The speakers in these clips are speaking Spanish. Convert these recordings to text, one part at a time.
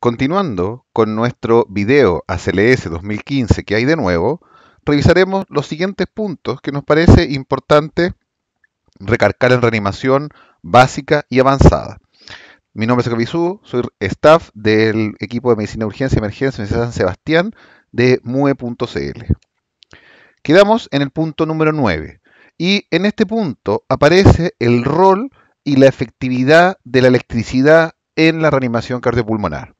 Continuando con nuestro video ACLS 2015 que hay de nuevo, revisaremos los siguientes puntos que nos parece importante recargar en reanimación básica y avanzada. Mi nombre es Cabizú, soy staff del equipo de Medicina de Urgencia y Emergencia de San Sebastián de MUE.cl. Quedamos en el punto número 9 y en este punto aparece el rol y la efectividad de la electricidad en la reanimación cardiopulmonar.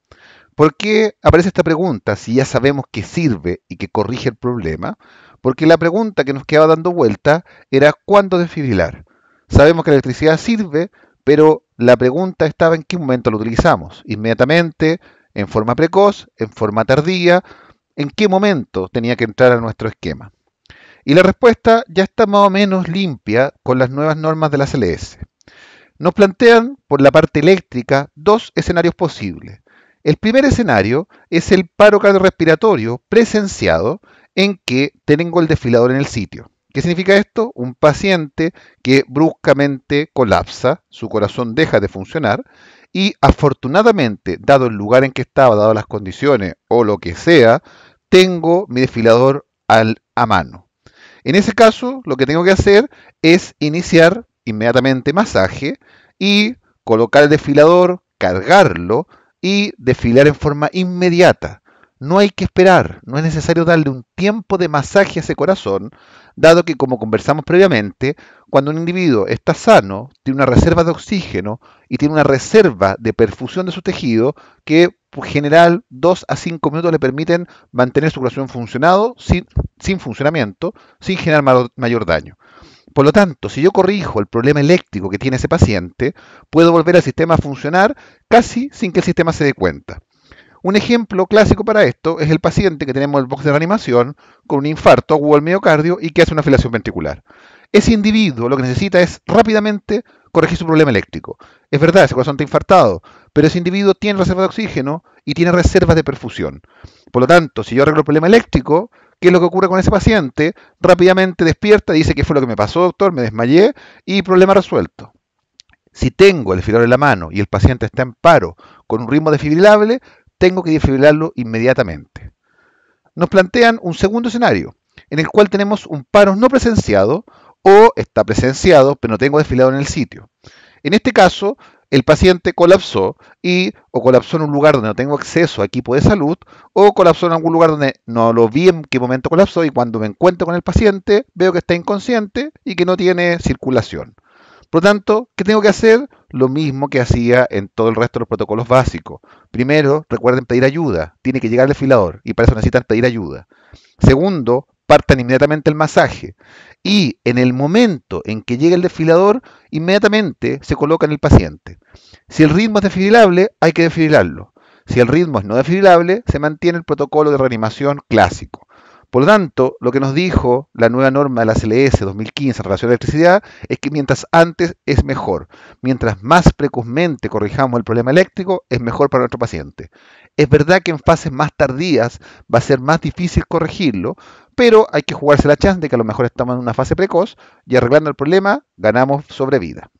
¿Por qué aparece esta pregunta si ya sabemos que sirve y que corrige el problema? Porque la pregunta que nos quedaba dando vuelta era ¿cuándo desfibrilar? Sabemos que la electricidad sirve, pero la pregunta estaba en qué momento lo utilizamos. Inmediatamente, en forma precoz, en forma tardía, en qué momento tenía que entrar a nuestro esquema. Y la respuesta ya está más o menos limpia con las nuevas normas de la CLS. Nos plantean, por la parte eléctrica, dos escenarios posibles. El primer escenario es el paro cardiorrespiratorio presenciado en que tengo el desfilador en el sitio. ¿Qué significa esto? Un paciente que bruscamente colapsa, su corazón deja de funcionar y afortunadamente, dado el lugar en que estaba, dado las condiciones o lo que sea, tengo mi desfilador al, a mano. En ese caso, lo que tengo que hacer es iniciar inmediatamente masaje y colocar el desfilador, cargarlo y desfilar en forma inmediata. No hay que esperar, no es necesario darle un tiempo de masaje a ese corazón, dado que, como conversamos previamente, cuando un individuo está sano, tiene una reserva de oxígeno y tiene una reserva de perfusión de su tejido que, por general, 2 a 5 minutos le permiten mantener su corazón funcionado, sin, sin funcionamiento, sin generar mayor daño. Por lo tanto, si yo corrijo el problema eléctrico que tiene ese paciente, puedo volver al sistema a funcionar casi sin que el sistema se dé cuenta. Un ejemplo clásico para esto es el paciente que tenemos en el box de reanimación con un infarto o el miocardio y que hace una filación ventricular. Ese individuo lo que necesita es rápidamente corregir su problema eléctrico. Es verdad, ese corazón está infartado, pero ese individuo tiene reservas de oxígeno y tiene reservas de perfusión. Por lo tanto, si yo arreglo el problema eléctrico, ¿Qué es lo que ocurre con ese paciente? Rápidamente despierta, dice que fue lo que me pasó, doctor, me desmayé y problema resuelto. Si tengo el desfibrilador en la mano y el paciente está en paro con un ritmo desfibrilable, tengo que desfibrilarlo inmediatamente. Nos plantean un segundo escenario, en el cual tenemos un paro no presenciado o está presenciado, pero no tengo desfilado en el sitio. En este caso, el paciente colapsó y o colapsó en un lugar donde no tengo acceso a equipo de salud o colapsó en algún lugar donde no lo vi en qué momento colapsó y cuando me encuentro con el paciente veo que está inconsciente y que no tiene circulación. Por lo tanto, ¿qué tengo que hacer? Lo mismo que hacía en todo el resto de los protocolos básicos. Primero, recuerden pedir ayuda. Tiene que llegar el filador y para eso necesitan pedir ayuda. Segundo, partan inmediatamente el masaje y en el momento en que llega el desfilador, inmediatamente se coloca en el paciente. Si el ritmo es desfilable, hay que desfilarlo. Si el ritmo es no desfibrilable, se mantiene el protocolo de reanimación clásico. Por lo tanto, lo que nos dijo la nueva norma de la CLS 2015 en relación a la electricidad es que mientras antes es mejor, mientras más precozmente corrijamos el problema eléctrico, es mejor para nuestro paciente. Es verdad que en fases más tardías va a ser más difícil corregirlo, pero hay que jugarse la chance de que a lo mejor estamos en una fase precoz y arreglando el problema ganamos sobrevida.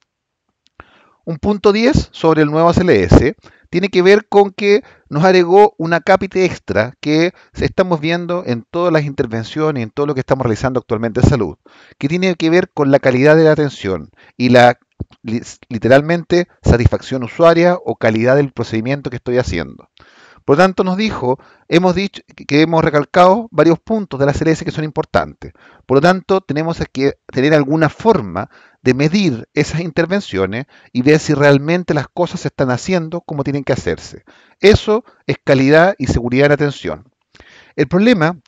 Un punto 10 sobre el nuevo ACLS tiene que ver con que nos agregó una cápita extra que estamos viendo en todas las intervenciones, y en todo lo que estamos realizando actualmente en salud, que tiene que ver con la calidad de la atención y la literalmente satisfacción usuaria o calidad del procedimiento que estoy haciendo. Por lo tanto, nos dijo, hemos dicho que hemos recalcado varios puntos de la CLS que son importantes. Por lo tanto, tenemos que tener alguna forma de medir esas intervenciones y ver si realmente las cosas se están haciendo como tienen que hacerse. Eso es calidad y seguridad en atención. El problema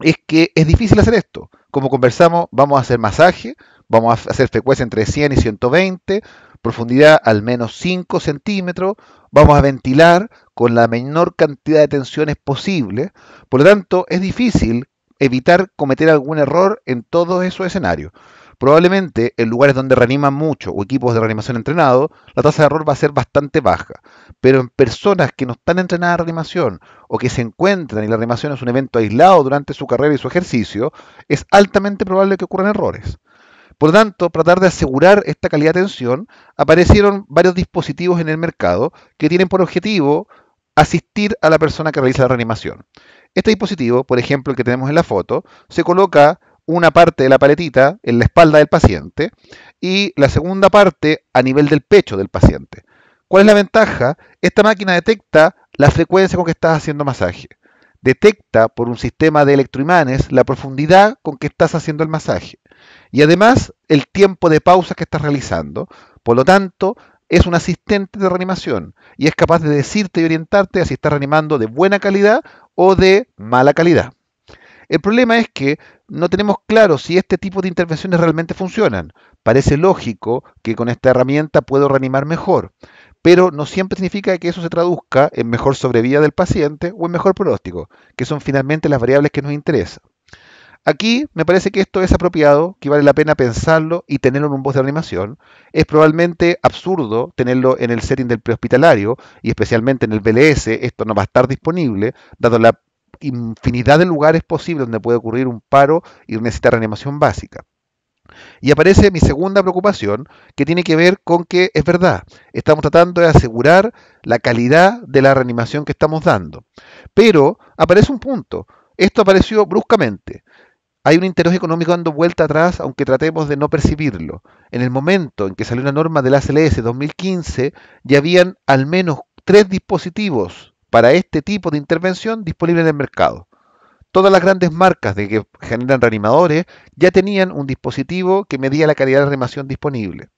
es que es difícil hacer esto. Como conversamos, vamos a hacer masaje, vamos a hacer frecuencia entre 100 y 120, profundidad al menos 5 centímetros, vamos a ventilar con la menor cantidad de tensiones posible, por lo tanto es difícil evitar cometer algún error en todos esos escenarios. Probablemente en lugares donde reaniman mucho o equipos de reanimación entrenados, la tasa de error va a ser bastante baja. Pero en personas que no están entrenadas a reanimación o que se encuentran y la reanimación es un evento aislado durante su carrera y su ejercicio, es altamente probable que ocurran errores. Por lo tanto, para tratar de asegurar esta calidad de atención, aparecieron varios dispositivos en el mercado que tienen por objetivo asistir a la persona que realiza la reanimación. Este dispositivo, por ejemplo, el que tenemos en la foto, se coloca una parte de la paletita en la espalda del paciente y la segunda parte a nivel del pecho del paciente. ¿Cuál es la ventaja? Esta máquina detecta la frecuencia con que estás haciendo masaje. Detecta por un sistema de electroimanes la profundidad con que estás haciendo el masaje. Y además el tiempo de pausa que estás realizando. Por lo tanto, es un asistente de reanimación y es capaz de decirte y orientarte a si estás reanimando de buena calidad o de mala calidad. El problema es que no tenemos claro si este tipo de intervenciones realmente funcionan. Parece lógico que con esta herramienta puedo reanimar mejor, pero no siempre significa que eso se traduzca en mejor sobrevida del paciente o en mejor pronóstico, que son finalmente las variables que nos interesan. Aquí me parece que esto es apropiado, que vale la pena pensarlo y tenerlo en un voz de animación. Es probablemente absurdo tenerlo en el setting del prehospitalario y especialmente en el BLS, esto no va a estar disponible, dado la infinidad de lugares posibles donde puede ocurrir un paro y necesitar reanimación básica. Y aparece mi segunda preocupación, que tiene que ver con que es verdad, estamos tratando de asegurar la calidad de la reanimación que estamos dando. Pero aparece un punto, esto apareció bruscamente. Hay un interés económico dando vuelta atrás, aunque tratemos de no percibirlo. En el momento en que salió la norma del ACLS 2015, ya habían al menos tres dispositivos para este tipo de intervención disponibles en el mercado. Todas las grandes marcas de que generan reanimadores ya tenían un dispositivo que medía la calidad de reanimación disponible.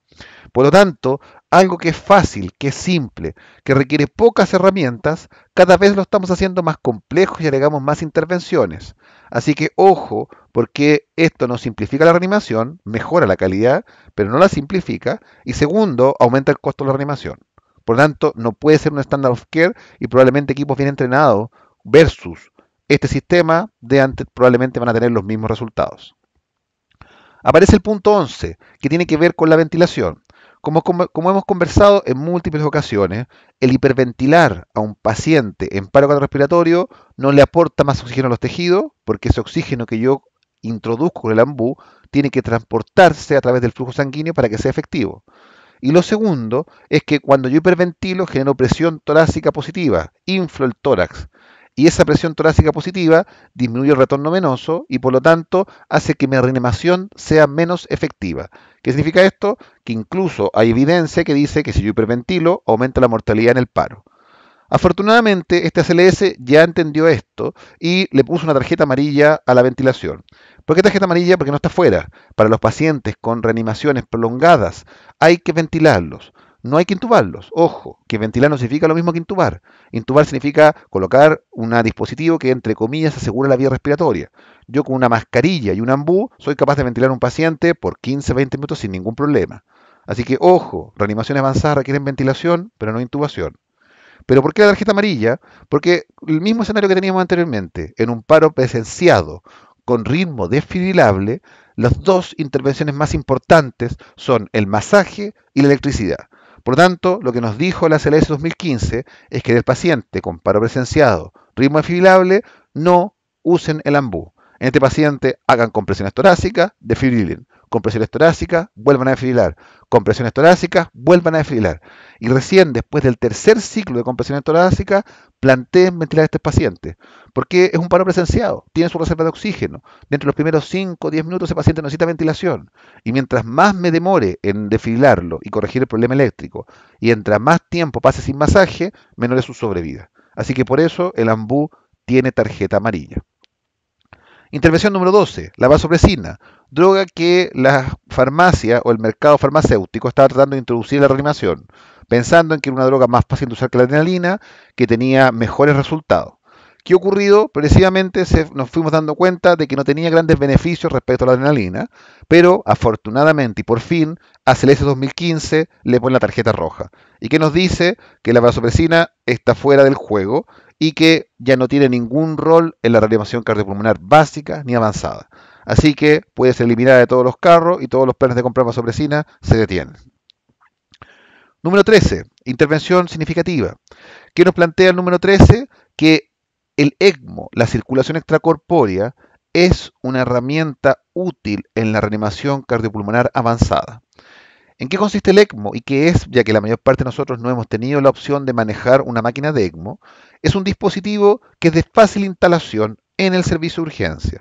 Por lo tanto, algo que es fácil, que es simple, que requiere pocas herramientas, cada vez lo estamos haciendo más complejo y agregamos más intervenciones. Así que ojo, porque esto nos simplifica la reanimación, mejora la calidad, pero no la simplifica, y segundo, aumenta el costo de la reanimación. Por lo tanto, no puede ser un standard of care y probablemente equipos bien entrenados versus este sistema de antes probablemente van a tener los mismos resultados. Aparece el punto 11, que tiene que ver con la ventilación. Como, hemos conversado en múltiples ocasiones, el hiperventilar a un paciente en paro respiratorio no le aporta más oxígeno a los tejidos, porque ese oxígeno que yo introduzco en el ambú tiene que transportarse a través del flujo sanguíneo para que sea efectivo. Y lo segundo es que cuando yo hiperventilo genero presión torácica positiva, inflo el tórax, y esa presión torácica positiva disminuye el retorno venoso y por lo tanto hace que mi reanimación sea menos efectiva. ¿Qué significa esto? Que incluso hay evidencia que dice que si yo hiperventilo aumenta la mortalidad en el paro. Afortunadamente, este ACLS ya entendió esto y le puso una tarjeta amarilla a la ventilación. ¿Por qué tarjeta amarilla? Porque no está fuera. Para los pacientes con reanimaciones prolongadas hay que ventilarlos no hay que intubarlos. Ojo, que ventilar no significa lo mismo que intubar. Intubar significa colocar un dispositivo que, entre comillas, asegura la vía respiratoria. Yo con una mascarilla y un ambú soy capaz de ventilar a un paciente por 15-20 minutos sin ningún problema. Así que, ojo, reanimaciones avanzadas requieren ventilación, pero no intubación. ¿Pero por qué la tarjeta amarilla? Porque el mismo escenario que teníamos anteriormente, en un paro presenciado con ritmo desfibrilable, las dos intervenciones más importantes son el masaje y la electricidad. Por lo tanto, lo que nos dijo la CLS 2015 es que del paciente con paro presenciado, ritmo desfibrilable, no usen el ambú. En este paciente hagan compresiones torácicas, defibrilen compresiones torácicas, vuelvan a desfilar, compresiones torácicas, vuelvan a desfilar. Y recién después del tercer ciclo de compresiones torácicas, planteen ventilar a este paciente, porque es un paro presenciado, tiene su reserva de oxígeno. Dentro de los primeros 5 o 10 minutos ese paciente necesita ventilación. Y mientras más me demore en desfilarlo y corregir el problema eléctrico, y entre más tiempo pase sin masaje, menor es su sobrevida. Así que por eso el AMBU tiene tarjeta amarilla. Intervención número 12, la vasopresina, droga que la farmacia o el mercado farmacéutico estaba tratando de introducir en la reanimación, pensando en que era una droga más fácil de usar que la adrenalina, que tenía mejores resultados. ¿Qué ha ocurrido? Progresivamente se, nos fuimos dando cuenta de que no tenía grandes beneficios respecto a la adrenalina, pero afortunadamente y por fin, a Celeste 2015 le ponen la tarjeta roja. ¿Y qué nos dice? Que la vasopresina está fuera del juego y que ya no tiene ningún rol en la reanimación cardiopulmonar básica ni avanzada. Así que puede ser eliminada de todos los carros y todos los planes de comprar vasopresina se detienen. Número 13, intervención significativa. ¿Qué nos plantea el número 13? Que el ECMO, la circulación extracorpórea, es una herramienta útil en la reanimación cardiopulmonar avanzada. ¿En qué consiste el ECMO? ¿Y qué es? Ya que la mayor parte de nosotros no hemos tenido la opción de manejar una máquina de ECMO. Es un dispositivo que es de fácil instalación en el servicio de urgencia,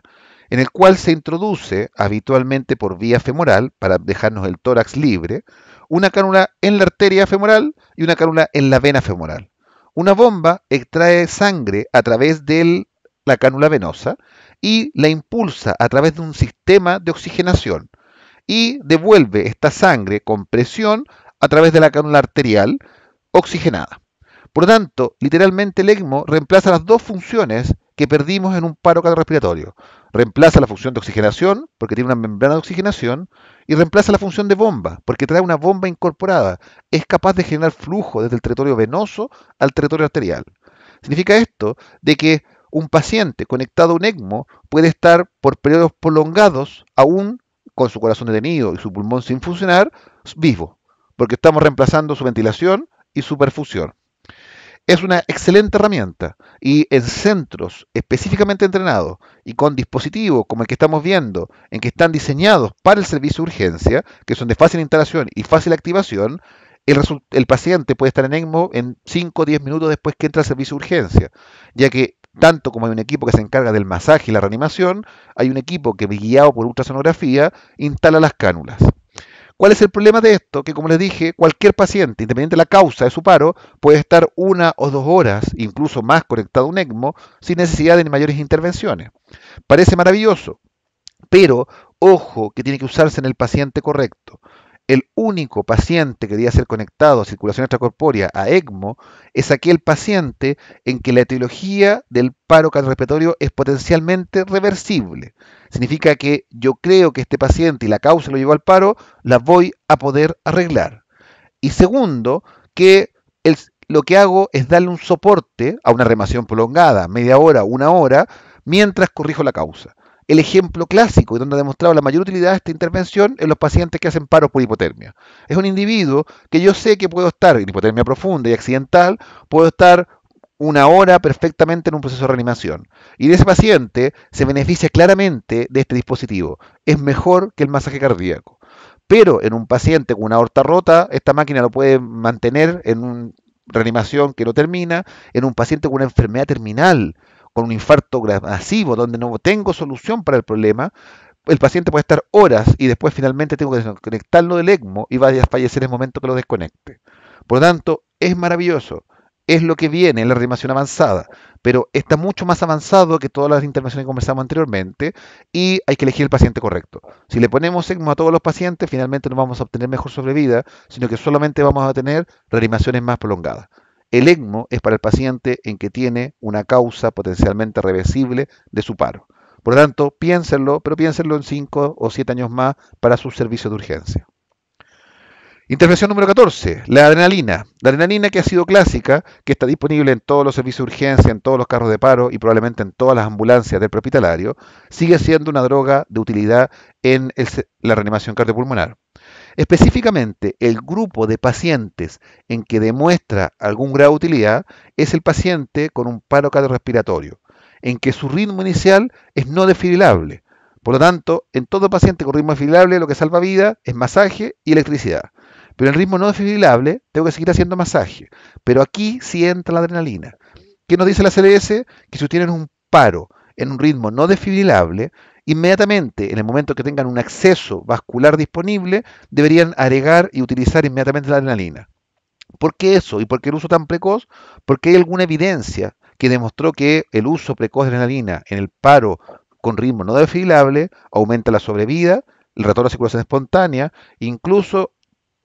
en el cual se introduce habitualmente por vía femoral, para dejarnos el tórax libre, una cánula en la arteria femoral y una cánula en la vena femoral. Una bomba extrae sangre a través de la cánula venosa y la impulsa a través de un sistema de oxigenación y devuelve esta sangre con presión a través de la cánula arterial oxigenada. Por lo tanto, literalmente el ECMO reemplaza las dos funciones que perdimos en un paro cardiorrespiratorio. Reemplaza la función de oxigenación, porque tiene una membrana de oxigenación, y reemplaza la función de bomba, porque trae una bomba incorporada. Es capaz de generar flujo desde el territorio venoso al territorio arterial. Significa esto de que un paciente conectado a un ECMO puede estar por periodos prolongados aún con su corazón detenido y su pulmón sin funcionar, vivo, porque estamos reemplazando su ventilación y su perfusión. Es una excelente herramienta y en centros específicamente entrenados y con dispositivos como el que estamos viendo, en que están diseñados para el servicio de urgencia, que son de fácil instalación y fácil activación, el, paciente puede estar en ECMO en 5 o 10 minutos después que entra al servicio de urgencia, ya que tanto como hay un equipo que se encarga del masaje y la reanimación, hay un equipo que, guiado por ultrasonografía, instala las cánulas. ¿Cuál es el problema de esto? Que como les dije, cualquier paciente, independiente de la causa de su paro, puede estar una o dos horas, incluso más, conectado a un ECMO sin necesidad de mayores intervenciones. Parece maravilloso, pero ojo que tiene que usarse en el paciente correcto el único paciente que debía ser conectado a circulación extracorpórea, a ECMO, es aquel paciente en que la etiología del paro cardiorrespiratorio es potencialmente reversible. Significa que yo creo que este paciente y la causa lo llevó al paro, la voy a poder arreglar. Y segundo, que lo que hago es darle un soporte a una remación prolongada, media hora, una hora, mientras corrijo la causa el ejemplo clásico y donde ha demostrado la mayor utilidad de esta intervención en los pacientes que hacen paro por hipotermia. Es un individuo que yo sé que puedo estar en hipotermia profunda y accidental, puedo estar una hora perfectamente en un proceso de reanimación. Y de ese paciente se beneficia claramente de este dispositivo. Es mejor que el masaje cardíaco. Pero en un paciente con una aorta rota, esta máquina lo puede mantener en una reanimación que no termina, en un paciente con una enfermedad terminal un infarto masivo, donde no tengo solución para el problema, el paciente puede estar horas y después finalmente tengo que desconectarlo del ECMO y va a fallecer en el momento que lo desconecte. Por lo tanto, es maravilloso. Es lo que viene en la reanimación avanzada, pero está mucho más avanzado que todas las intervenciones que conversamos anteriormente y hay que elegir el paciente correcto. Si le ponemos ECMO a todos los pacientes, finalmente no vamos a obtener mejor sobrevida, sino que solamente vamos a tener reanimaciones más prolongadas. El ECMO es para el paciente en que tiene una causa potencialmente reversible de su paro. Por lo tanto, piénsenlo, pero piénsenlo en 5 o 7 años más para su servicio de urgencia. Intervención número 14, la adrenalina. La adrenalina que ha sido clásica, que está disponible en todos los servicios de urgencia, en todos los carros de paro y probablemente en todas las ambulancias del propietario, sigue siendo una droga de utilidad en la reanimación cardiopulmonar. Específicamente, el grupo de pacientes en que demuestra algún grado de utilidad es el paciente con un paro cardiorrespiratorio, en que su ritmo inicial es no desfibrilable. Por lo tanto, en todo paciente con ritmo desfibrilable lo que salva vida es masaje y electricidad. Pero en ritmo no desfibrilable tengo que seguir haciendo masaje. Pero aquí sí entra la adrenalina. ¿Qué nos dice la CLS? Que si usted un paro en un ritmo no desfibrilable, inmediatamente, en el momento que tengan un acceso vascular disponible, deberían agregar y utilizar inmediatamente la adrenalina. ¿Por qué eso? ¿Y por qué el uso tan precoz? Porque hay alguna evidencia que demostró que el uso precoz de adrenalina en el paro con ritmo no desfilable aumenta la sobrevida, el retorno a circulación espontánea, incluso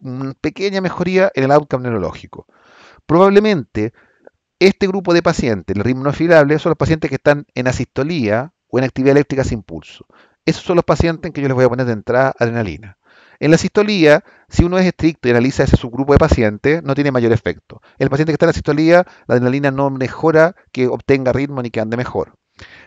una pequeña mejoría en el outcome neurológico. Probablemente este grupo de pacientes, el ritmo no desfibrilable, son los pacientes que están en asistolía o en actividad eléctrica sin pulso. Esos son los pacientes en que yo les voy a poner de entrada adrenalina. En la sistolía, si uno es estricto y analiza ese subgrupo de pacientes, no tiene mayor efecto. El paciente que está en la sistolía, la adrenalina no mejora que obtenga ritmo ni que ande mejor.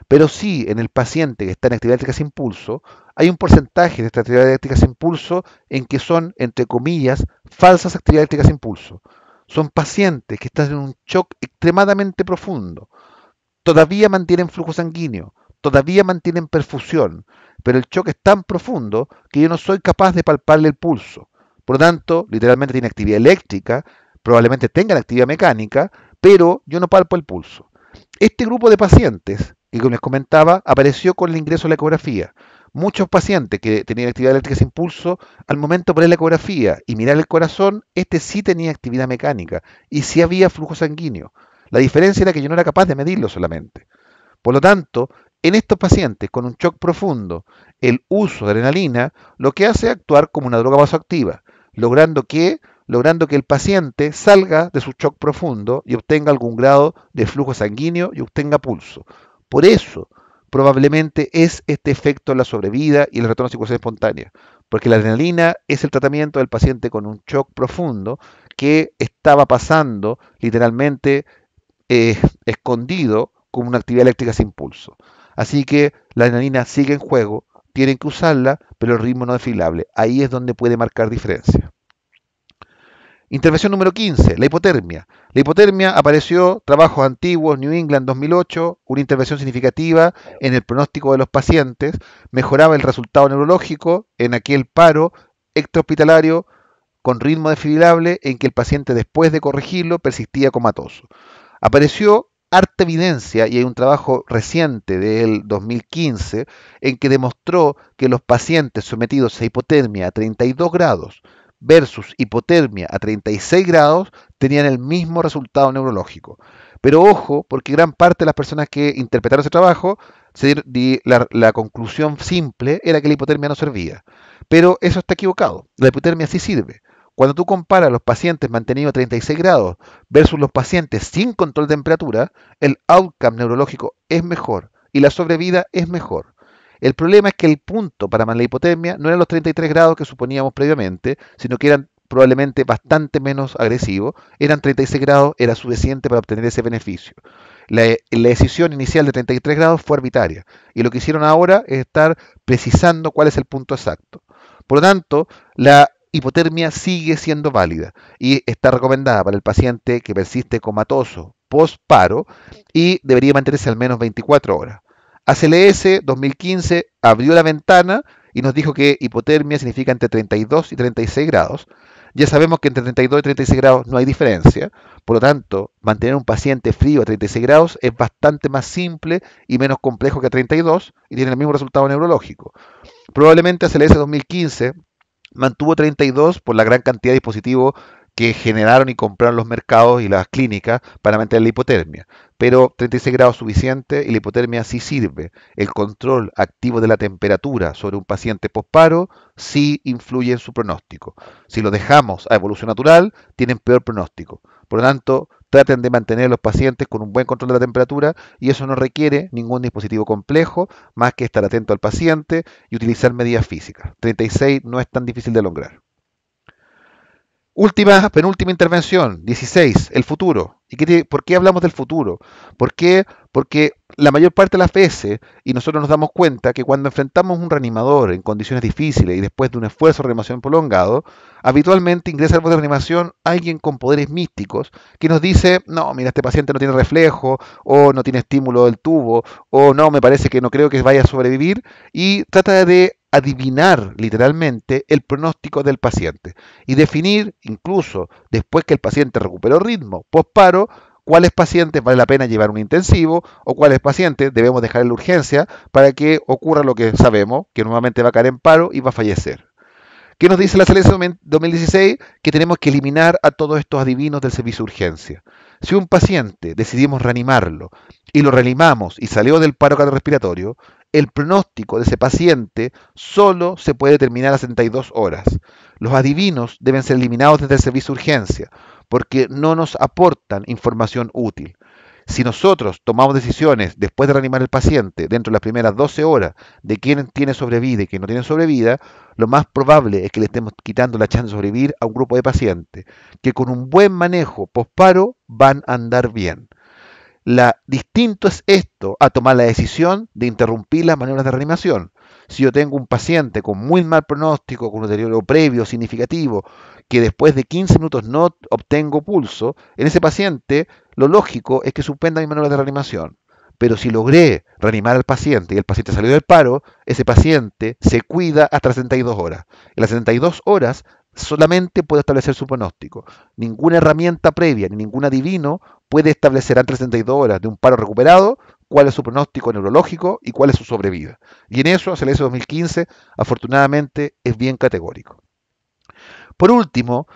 Pero sí, en el paciente que está en actividad eléctrica sin pulso, hay un porcentaje de esta actividad eléctrica sin pulso en que son, entre comillas, falsas actividades eléctricas sin pulso. Son pacientes que están en un shock extremadamente profundo. Todavía mantienen flujo sanguíneo, todavía mantienen perfusión, pero el choque es tan profundo que yo no soy capaz de palparle el pulso. Por lo tanto, literalmente tiene actividad eléctrica, probablemente tenga actividad mecánica, pero yo no palpo el pulso. Este grupo de pacientes, que como les comentaba, apareció con el ingreso a la ecografía. Muchos pacientes que tenían actividad eléctrica sin pulso, al momento de poner la ecografía y mirar el corazón, este sí tenía actividad mecánica y sí había flujo sanguíneo. La diferencia era que yo no era capaz de medirlo solamente. Por lo tanto, en estos pacientes con un shock profundo, el uso de adrenalina lo que hace es actuar como una droga vasoactiva, logrando que, el paciente salga de su shock profundo y obtenga algún grado de flujo sanguíneo y obtenga pulso. Por eso, probablemente es este efecto en la sobrevida y el retorno a psicosis espontánea, porque la adrenalina es el tratamiento del paciente con un shock profundo que estaba pasando literalmente eh, escondido como una actividad eléctrica sin pulso. Así que la adrenalina sigue en juego, tienen que usarla, pero el ritmo no es Ahí es donde puede marcar diferencia. Intervención número 15, la hipotermia. La hipotermia apareció, trabajos antiguos, New England 2008, una intervención significativa en el pronóstico de los pacientes, mejoraba el resultado neurológico en aquel paro extrahospitalario con ritmo desfibrilable en que el paciente después de corregirlo persistía comatoso. Apareció harta evidencia, y hay un trabajo reciente del 2015, en que demostró que los pacientes sometidos a hipotermia a 32 grados versus hipotermia a 36 grados tenían el mismo resultado neurológico. Pero ojo, porque gran parte de las personas que interpretaron ese trabajo, la, la conclusión simple era que la hipotermia no servía. Pero eso está equivocado. La hipotermia sí sirve. Cuando tú comparas los pacientes mantenidos a 36 grados versus los pacientes sin control de temperatura, el outcome neurológico es mejor y la sobrevida es mejor. El problema es que el punto para la hipotermia no eran los 33 grados que suponíamos previamente, sino que eran probablemente bastante menos agresivos. eran 36 grados, era suficiente para obtener ese beneficio. La, la, decisión inicial de 33 grados fue arbitraria y lo que hicieron ahora es estar precisando cuál es el punto exacto. Por lo tanto, la hipotermia sigue siendo válida y está recomendada para el paciente que persiste comatoso post-paro y debería mantenerse al menos 24 horas. ACLS 2015 abrió la ventana y nos dijo que hipotermia significa entre 32 y 36 grados. Ya sabemos que entre 32 y 36 grados no hay diferencia, por lo tanto, mantener un paciente frío a 36 grados es bastante más simple y menos complejo que a 32 y tiene el mismo resultado neurológico. Probablemente ACLS 2015 mantuvo 32 por la gran cantidad de dispositivos que generaron y compraron los mercados y las clínicas para mantener la hipotermia. Pero 36 grados suficiente y la hipotermia sí sirve. El control activo de la temperatura sobre un paciente postparo sí influye en su pronóstico. Si lo dejamos a evolución natural, tienen peor pronóstico. Por lo tanto, Traten de mantener a los pacientes con un buen control de la temperatura y eso no requiere ningún dispositivo complejo más que estar atento al paciente y utilizar medidas físicas. 36 no es tan difícil de lograr. Última, penúltima intervención, 16, el futuro. ¿Y qué, por qué hablamos del futuro? ¿Por qué? Porque la mayor parte de las veces, y nosotros nos damos cuenta que cuando enfrentamos un reanimador en condiciones difíciles y después de un esfuerzo de reanimación prolongado, habitualmente ingresa al bote de reanimación alguien con poderes místicos que nos dice, no, mira, este paciente no tiene reflejo, o no tiene estímulo del tubo, o no, me parece que no creo que vaya a sobrevivir, y trata de adivinar literalmente el pronóstico del paciente y definir, incluso después que el paciente recuperó ritmo, postparo cuáles pacientes vale la pena llevar un intensivo o cuáles pacientes debemos dejar en la urgencia para que ocurra lo que sabemos, que nuevamente va a caer en paro y va a fallecer. ¿Qué nos dice la selección 2016? Que tenemos que eliminar a todos estos adivinos del servicio de urgencia. Si un paciente decidimos reanimarlo y lo reanimamos y salió del paro cardiorrespiratorio, el pronóstico de ese paciente solo se puede determinar a 72 horas. Los adivinos deben ser eliminados desde el servicio de urgencia porque no nos aportan información útil. Si nosotros tomamos decisiones después de reanimar al paciente, dentro de las primeras 12 horas, de quién tiene sobrevida y quién no tiene sobrevida, lo más probable es que le estemos quitando la chance de sobrevivir a un grupo de pacientes que con un buen manejo posparo van a andar bien. La, distinto es esto a tomar la decisión de interrumpir las maniobras de reanimación. Si yo tengo un paciente con muy mal pronóstico, con un deterioro previo significativo, que después de 15 minutos no obtengo pulso, en ese paciente lo lógico es que suspenda mi maniobra de reanimación. Pero si logré reanimar al paciente y el paciente salió del paro, ese paciente se cuida hasta las 72 horas. En las 72 horas solamente puede establecer su pronóstico. Ninguna herramienta previa, ni ningún adivino puede establecer antes de 72 horas de un paro recuperado cuál es su pronóstico neurológico y cuál es su sobrevida. Y en eso, ACLS 2015, afortunadamente, es bien categórico. Por último,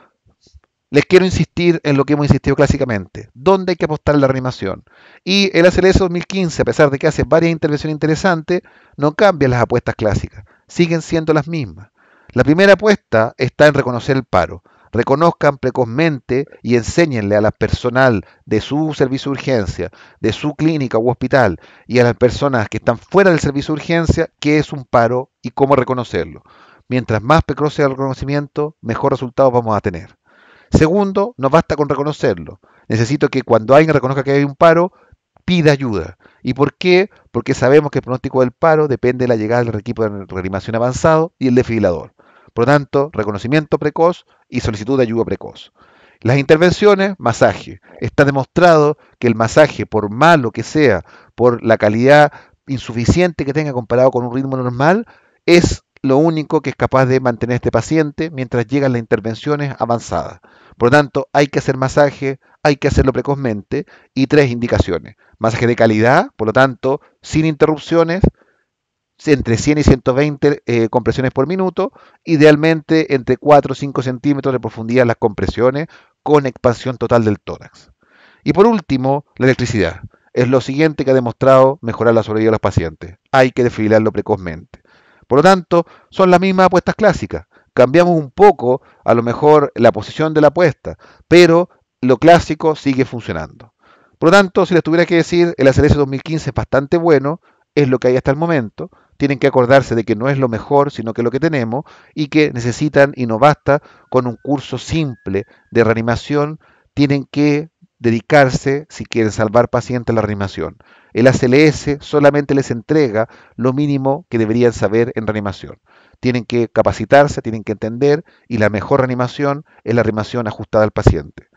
les quiero insistir en lo que hemos insistido clásicamente, dónde hay que apostar la reanimación. Y el ACLS 2015, a pesar de que hace varias intervenciones interesantes, no cambia las apuestas clásicas, siguen siendo las mismas. La primera apuesta está en reconocer el paro. Reconozcan precozmente y enséñenle a la personal de su servicio de urgencia, de su clínica u hospital y a las personas que están fuera del servicio de urgencia qué es un paro y cómo reconocerlo. Mientras más precoz sea el reconocimiento, mejor resultados vamos a tener. Segundo, no basta con reconocerlo. Necesito que cuando alguien reconozca que hay un paro, pide ayuda. ¿Y por qué? Porque sabemos que el pronóstico del paro depende de la llegada del equipo de reanimación avanzado y el desfibrilador. Por lo tanto, reconocimiento precoz y solicitud de ayuda precoz. Las intervenciones, masaje. Está demostrado que el masaje, por malo que sea, por la calidad insuficiente que tenga comparado con un ritmo normal, es lo único que es capaz de mantener este paciente mientras llegan las intervenciones avanzadas. Por lo tanto, hay que hacer masaje, hay que hacerlo precozmente y tres indicaciones. Masaje de calidad, por lo tanto, sin interrupciones, entre 100 y 120 eh, compresiones por minuto, idealmente entre 4 o 5 centímetros de profundidad las compresiones con expansión total del tórax. Y por último, la electricidad. Es lo siguiente que ha demostrado mejorar la sobrevivencia de los pacientes. Hay que desfilarlo precozmente. Por lo tanto, son las mismas apuestas clásicas. Cambiamos un poco, a lo mejor, la posición de la apuesta, pero lo clásico sigue funcionando. Por lo tanto, si les tuviera que decir, el ACLS 2015 es bastante bueno, es lo que hay hasta el momento. Tienen que acordarse de que no es lo mejor, sino que lo que tenemos, y que necesitan y no basta con un curso simple de reanimación. Tienen que dedicarse, si quieren salvar pacientes, a la reanimación. El ACLS solamente les entrega lo mínimo que deberían saber en reanimación. Tienen que capacitarse, tienen que entender y la mejor reanimación es la reanimación ajustada al paciente.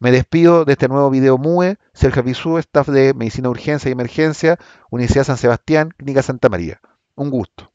Me despido de este nuevo video MUE, Sergio Bisú, staff de Medicina Urgencia y Emergencia, Universidad San Sebastián, Clínica Santa María. Un gusto.